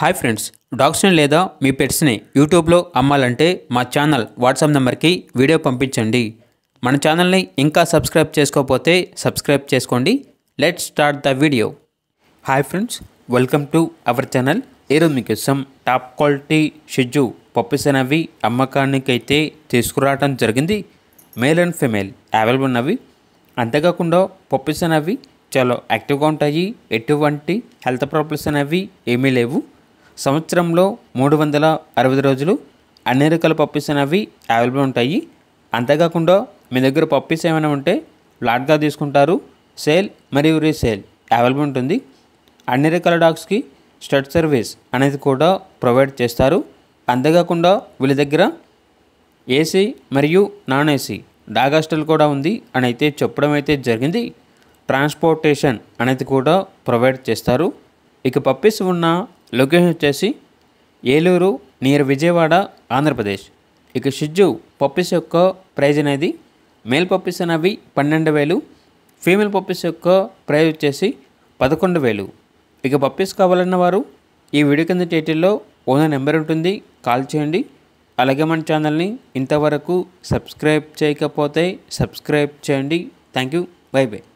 hi friends డాగ్స్ని లేదా మీ పెట్స్ని యూట్యూబ్లో అమ్మాలంటే మా ఛానల్ వాట్సాప్ నెంబర్కి వీడియో పంపించండి మన ఛానల్ని ఇంకా సబ్స్క్రైబ్ చేసుకోకపోతే సబ్స్క్రైబ్ చేసుకోండి let start the video hi friends welcome to our channel ఈరోజు ఇష్టం టాప్ క్వాలిటీ షిజు పప్పీస్ అనేవి అమ్మకానికైతే తీసుకురావడం జరిగింది మేల్ అండ్ ఫిమేల్ అవైలబుల్ ఉన్నవి అంతేకాకుండా పప్పీస్ అనేవి చాలా యాక్టివ్గా ఉంటాయి ఎటువంటి హెల్త్ ప్రాబ్లమ్స్ అనేవి ఏమీ లేవు సంవత్సరంలో మూడు వందల అరవై రోజులు అన్ని రకాల పప్పీస్ అనేవి అవైలబుల్ ఉంటాయి అంతేకాకుండా మీ దగ్గర పప్పీస్ ఏమైనా ఉంటే లాట్గా తీసుకుంటారు సేల్ మరియు రీసేల్ అవైలబుల్ ఉంటుంది అన్ని రకాల డాగ్స్కి స్టడ్ సర్వీస్ అనేది కూడా ప్రొవైడ్ చేస్తారు అంతేకాకుండా వీళ్ళ దగ్గర ఏసీ మరియు నాన్ ఏసీ డాగ్ హాస్టల్ కూడా ఉంది అని అయితే చెప్పడం అయితే జరిగింది ట్రాన్స్పోర్టేషన్ అనేది కూడా ప్రొవైడ్ చేస్తారు ఇక పప్పీస్ ఉన్న లొకేషన్ వచ్చేసి ఏలూరు నియర్ విజయవాడ ఆంధ్రప్రదేశ్ ఇక షిజ్జు పప్పీస్ యొక్క ప్రైజ్ అనేది మేల్ పప్పీస్ అనేవి పన్నెండు వేలు ఫీమేల్ పప్పీస్ యొక్క ప్రైజ్ వచ్చేసి పదకొండు వేలు ఇక పప్పీస్ కావాలన్న వారు ఈ వీడియో కింద టైటిల్లో ఓనర్ నెంబర్ ఉంటుంది కాల్ చేయండి అలాగే మన ఛానల్ని ఇంతవరకు సబ్స్క్రైబ్ చేయకపోతే సబ్స్క్రైబ్ చేయండి థ్యాంక్ యూ బై బై